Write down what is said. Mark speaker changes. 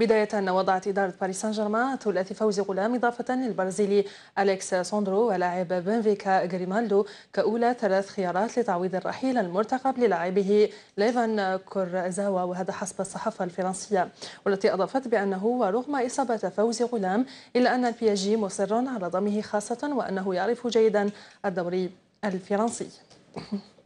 Speaker 1: بداية وضعت إدارة باريس سان جيرمان ثلاثي فوز غلام إضافة للبرازيلي أليكس ساندرو ولاعب بنفيكا غريمالدو كأولى ثلاث خيارات لتعويض الرحيل المرتقب للاعبه ليفان كورزاوا وهذا حسب الصحافة الفرنسية والتي أضافت بأنه ورغم إصابة فوز غلام إلا أن البي جي مصر على ضمه خاصة وأنه يعرف جيدا الدوري الفرنسي